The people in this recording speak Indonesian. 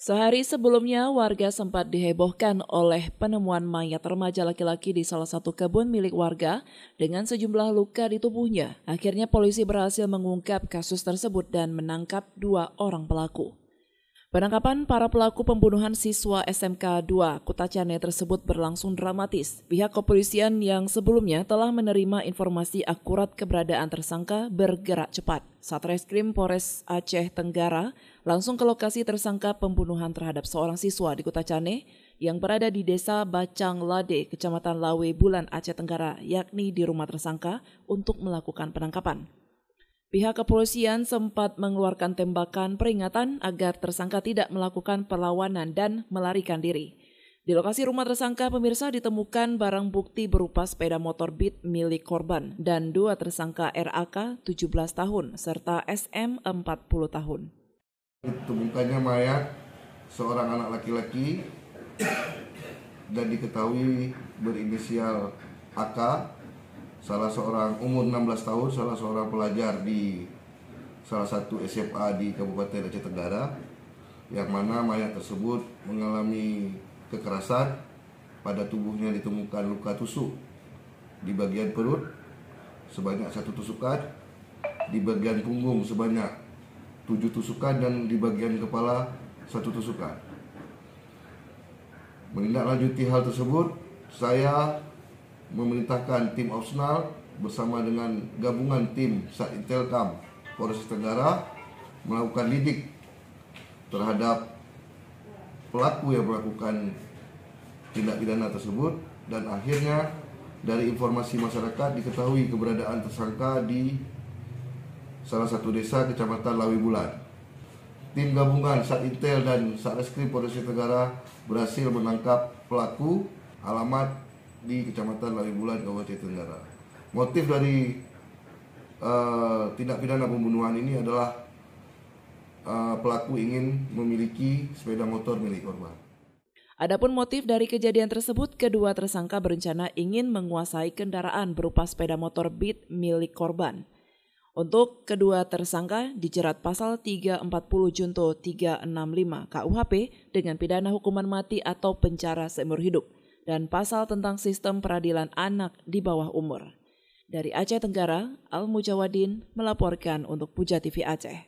Sehari sebelumnya, warga sempat dihebohkan oleh penemuan mayat remaja laki-laki di salah satu kebun milik warga dengan sejumlah luka di tubuhnya. Akhirnya polisi berhasil mengungkap kasus tersebut dan menangkap dua orang pelaku. Penangkapan para pelaku pembunuhan siswa SMK 2 Kutacane tersebut berlangsung dramatis. Pihak kepolisian yang sebelumnya telah menerima informasi akurat keberadaan tersangka bergerak cepat. Satreskrim Polres Aceh Tenggara langsung ke lokasi tersangka pembunuhan terhadap seorang siswa di Kutacane yang berada di desa Bacang Lade, Kecamatan Lawe, Bulan Aceh Tenggara, yakni di rumah tersangka untuk melakukan penangkapan. Pihak kepolisian sempat mengeluarkan tembakan peringatan agar tersangka tidak melakukan perlawanan dan melarikan diri. Di lokasi rumah tersangka, pemirsa ditemukan barang bukti berupa sepeda motor Beat milik korban dan dua tersangka RAK 17 tahun serta SM 40 tahun. Ditemukannya mayat seorang anak laki-laki dan diketahui berinisial AK salah seorang umur 16 tahun, salah seorang pelajar di salah satu SMA di Kabupaten Aceh Tenggara yang mana mayat tersebut mengalami kekerasan pada tubuhnya ditemukan luka tusuk di bagian perut sebanyak satu tusukan di bagian punggung sebanyak tujuh tusukan dan di bagian kepala satu tusukan menindaklanjuti hal tersebut saya memerintahkan tim Opsional bersama dengan gabungan tim Sat Intelkam Polres Tenggara melakukan lidik terhadap pelaku yang melakukan tindak pidana tersebut dan akhirnya dari informasi masyarakat diketahui keberadaan tersangka di salah satu desa Kecamatan Lawi Bulan. Tim gabungan Sat Intel dan Satreskrim Polres Tenggara berhasil menangkap pelaku alamat di Kecamatan Bulan, Kabupaten Tenggara. Motif dari uh, tindak pidana pembunuhan ini adalah uh, pelaku ingin memiliki sepeda motor milik korban. Adapun motif dari kejadian tersebut, kedua tersangka berencana ingin menguasai kendaraan berupa sepeda motor Beat milik korban. Untuk kedua tersangka dijerat pasal 340 junto 365 KUHP dengan pidana hukuman mati atau penjara seumur hidup dan pasal tentang sistem peradilan anak di bawah umur. Dari Aceh Tenggara, Al Mujawadin melaporkan untuk Puja TV Aceh.